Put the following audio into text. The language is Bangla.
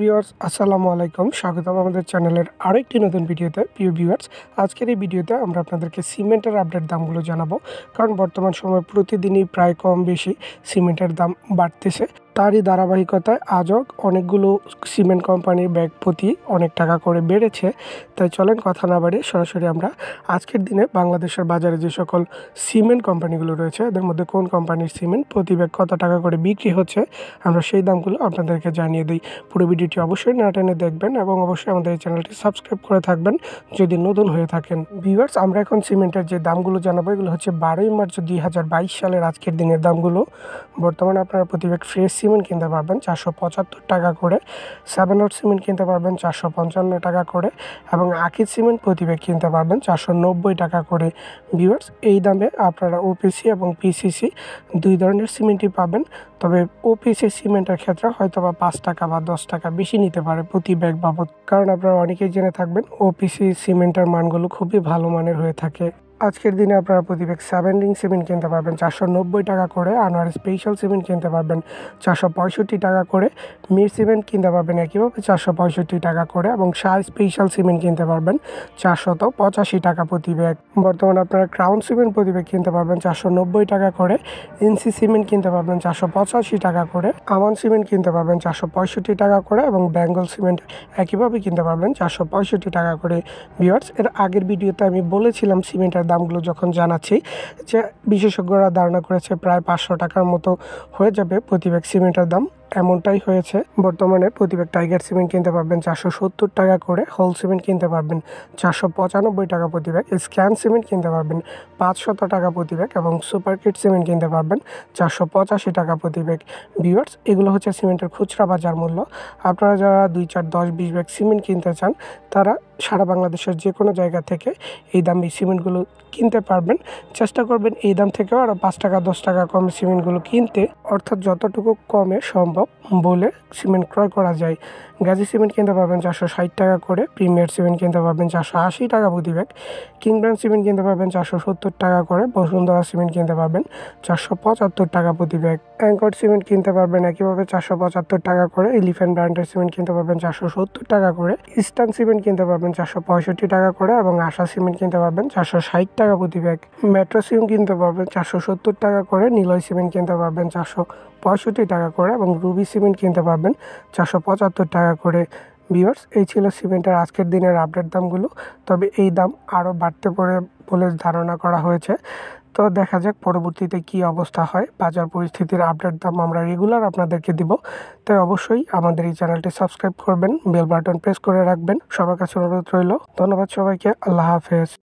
ভিউয়ার্স আসসালামু আলাইকুম স্বাগতম আমাদের চ্যানেলের আরেকটি নতুন ভিডিওতে প্রিয় ভিউয়ার্স আজকের এই ভিডিওতে আমরা আপনাদেরকে সিমেন্টের আপডেট দামগুলো জানাবো কারণ বর্তমান সময় প্রতিদিনই প্রায় কম বেশি সিমেন্টের দাম বাড়তেছে তারই ধারাবাহিকতায় আজও অনেকগুলো সিমেন্ট কোম্পানির ব্যাগ প্রতি অনেক টাকা করে বেড়েছে তাই চলেন কথা না বাড়িয়ে সরাসরি আমরা আজকের দিনে বাংলাদেশের বাজারে যে সকল সিমেন্ট কোম্পানিগুলো রয়েছে এদের মধ্যে কোন কোম্পানির সিমেন্ট প্রতি ব্যাগ কত টাকা করে বিক্রি হচ্ছে আমরা সেই দামগুলো আপনাদেরকে জানিয়ে দিই পুরো ভিডিওটি অবশ্যই নাটেনে দেখবেন এবং অবশ্যই আমাদের এই চ্যানেলটি সাবস্ক্রাইব করে থাকবেন যদি নতুন হয়ে থাকেন ভিউয়ার্স আমরা এখন সিমেন্টের যে দামগুলো জানাবো এগুলো হচ্ছে বারোই মার্চ দুই সালের আজকের দিনের দামগুলো বর্তমানে আপনারা প্রতি ব্যাগ ফ্রেশ সিমেন্ট কিনতে পারবেন চারশো পঁচাত্তর টাকা করে সেভেন ওট সিমেন্ট কিনতে পারবেন চারশো পঞ্চান্ন টাকা করে এবং আখির সিমেন্ট প্রতিবেগ কিনতে পারবেন চারশো নব্বই টাকা করে ভিউয়ার্স এই দামে আপনারা ওপিসি এবং পিসিসি দুই ধরনের সিমেন্টই পাবেন তবে ওপিসি সিমেন্টের ক্ষেত্রে হয়তো বা পাঁচ টাকা বা দশ টাকা বেশি নিতে পারে প্রতি ব্যাগ বাবদ কারণ আপনারা অনেকেই জেনে থাকবেন ওপিসি সিমেন্টের মানগুলো খুবই ভালো মানের হয়ে থাকে আজকের দিনে আপনারা প্রতি ব্যাগ সেভেন রিং সিমেন্ট কিনতে পারবেন চারশো নব্বই টাকা করে আনোয়ার স্পেশাল সিমেন্ট কিনতে পারবেন চারশো পঁয়ষট্টি টাকা করে মির সিমেন্ট কিনতে পারবেন একইভাবে চারশো পঁয়ষট্টি টাকা করে এবং শাহ স্পেশাল সিমেন্ট কিনতে পারবেন চারশত পঁচাশি টাকা প্রতি ব্যাগ বর্তমানে আপনারা ক্রাউন সিমেন্ট প্রতি ব্যাগ কিনতে পারবেন চারশো নব্বই টাকা করে ইনসি সিমেন্ট কিনতে পারবেন চারশো পঁচাশি টাকা করে আমান সিমেন্ট কিনতে পারবেন চারশো পঁয়ষট্টি টাকা করে এবং বেঙ্গল সিমেন্ট একইভাবে কিনতে পারবেন চারশো পঁয়ষট্টি টাকা করে বিয়ার্স এর আগের ভিডিওতে আমি বলেছিলাম সিমেন্টের দামগুলো যখন জানাচ্ছি যে বিশেষজ্ঞরা ধারণা করেছে প্রায় পাঁচশো টাকার মতো হয়ে যাবে প্রতি ব্যাগ সিমেন্টের দাম এমনটাই হয়েছে বর্তমানে প্রতি ব্যাগ টাইগার সিমেন্ট কিনতে পারবেন চারশো সত্তর টাকা করে হোল সিমেন্ট কিনতে পারবেন চারশো পঁচানব্বই টাকা প্রতি ব্যাগ স্ক্যান সিমেন্ট কিনতে পারবেন পাঁচশত টাকা প্রতি ব্যাগ এবং সুপার কিট সিমেন্ট কিনতে পারবেন চারশো পঁচাশি টাকা প্রতি ব্যাগ ভিউয়ার্স এগুলো হচ্ছে সিমেন্টের খুচরা বাজার মূল্য আপনারা যারা দুই চার দশ বিশ ব্যাগ সিমেন্ট কিনতে চান তারা সারা বাংলাদেশের যে কোনো জায়গা থেকে এই এই সিমেন্টগুলো কিনতে পারবেন চেষ্টা করবেন এই দাম থেকেও আরও পাঁচ টাকা দশ টাকা কমে সিমেন্টগুলো কিনতে অর্থাৎ যতটুকু কমে সম্ভব বলে সিমেন্ট ক্রয় করা যায় গাজী সিমেন্ট কিনতে পারবেন চারশো ষাট টাকা করে প্রিমিয়ার সিমেন্ট কিনতে পারবেন চারশো আশি টাকা প্রতি ব্যাগ কিংব্রান সিমেন্ট কিনতে পারবেন চারশো সত্তর টাকা করে বসুন্ধরা সিমেন্ট কিনতে পারবেন চারশো পঁচাত্তর টাকা প্রতি ব্যাগ অ্যাঙ্কর সিমেন্ট কিনতে পারবেন একইভাবে চারশো পঁচাত্তর টাকা করে এলিফ্যান্ট ব্র্যান্ডের সিমেন্ট কিনতে পারবেন চারশো সত্তর টাকা করে ইস্টার্ন সিমেন্ট কিনতে পারবেন চারশো পঁয়ষট্টি টাকা করে এবং আশা সিমেন্ট কিনতে পারবেন চারশো ষাট টাকা প্রতি ব্যাগ মেট্রো সিমেন্ট কিনতে পারবেন চারশো সত্তর টাকা করে নীলয় সিমেন্ট কিনতে পারবেন চারশো পঁয়ষট্টি টাকা করে এবং রুবি সিমেন্ট কিনতে পারবেন চারশো পঁচাত্তর টাকা করে ভিউয়ার্স এই ছিল সিমেন্টের আজকের দিনের আপডেট দামগুলো তবে এই দাম আরও বাড়তে পারে বলে ধারণা করা হয়েছে তো দেখা যাক পরবর্তীতে কি অবস্থা হয় বাজার পরিস্থিতির আপডেট দাম আমরা রেগুলার আপনাদেরকে দিব তাই অবশ্যই আমাদের এই চ্যানেলটি সাবস্ক্রাইব করবেন বেল বাটন প্রেস করে রাখবেন সবার কাছে অনুরোধ রইল ধন্যবাদ সবাইকে আল্লাহ হাফেজ